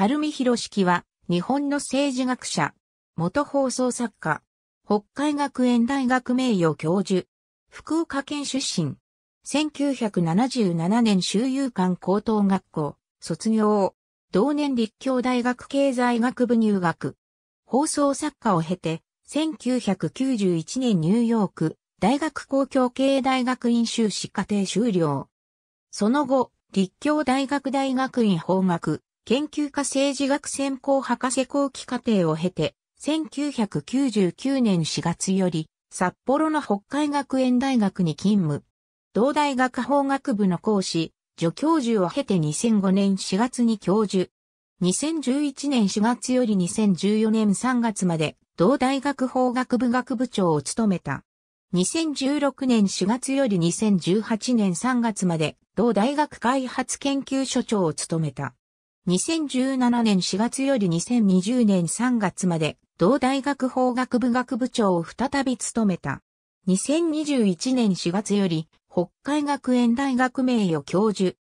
垂水博式は、日本の政治学者、元放送作家、北海学園大学名誉教授、福岡県出身、1977年周遊館高等学校、卒業、同年立教大学経済学部入学、放送作家を経て、1991年ニューヨーク、大学公共経営大学院修士課程修了。その後、立教大学大学院法学、研究科政治学専攻博士後期課程を経て、1999年4月より、札幌の北海学園大学に勤務。同大学法学部の講師、助教授を経て2005年4月に教授。2011年4月より2014年3月まで、同大学法学部学部長を務めた。2016年4月より2018年3月まで、同大学開発研究所長を務めた。2017年4月より2020年3月まで、同大学法学部学部長を再び務めた。2021年4月より、北海学園大学名誉教授。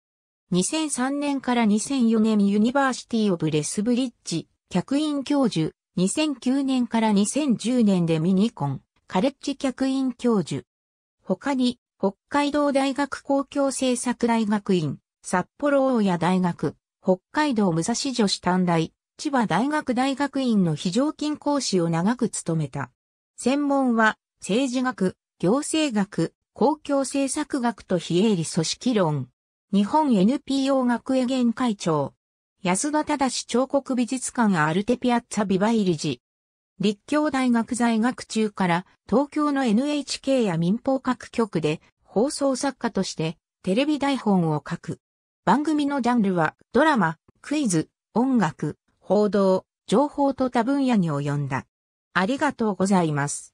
2003年から2004年ユニバーシティオブレスブリッジ、客員教授。2009年から2010年でミニコン、カレッジ客員教授。他に、北海道大学公共政策大学院、札幌大谷大学、北海道武蔵女子短大、千葉大学大学院の非常勤講師を長く務めた。専門は、政治学、行政学、公共政策学と非営利組織論。日本 NPO 学園現会長。安田忠彫刻美術館アルテピアッツァビバイリジ。立教大学在学中から東京の NHK や民放各局で放送作家としてテレビ台本を書く。番組のジャンルはドラマ、クイズ、音楽、報道、情報と多分野に及んだ。ありがとうございます。